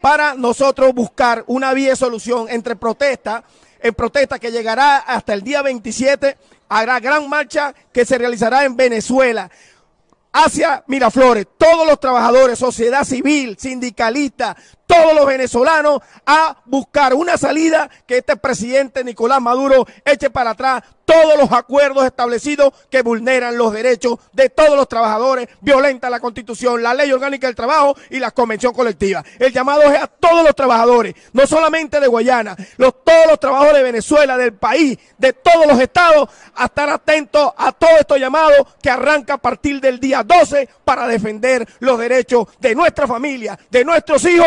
para nosotros buscar una vía de solución entre protesta, en protesta que llegará hasta el día 27, habrá gran marcha que se realizará en Venezuela hacia Miraflores. Todos los trabajadores, sociedad civil, sindicalistas, todos los venezolanos a buscar una salida que este presidente Nicolás Maduro eche para atrás todos los acuerdos establecidos que vulneran los derechos de todos los trabajadores, violenta la Constitución, la Ley Orgánica del Trabajo y la Convención Colectiva. El llamado es a todos los trabajadores, no solamente de Guayana, los, todos los trabajadores de Venezuela, del país, de todos los estados, a estar atentos a todo esto llamado que arranca a partir del día 12 para defender los derechos de nuestra familia, de nuestros hijos.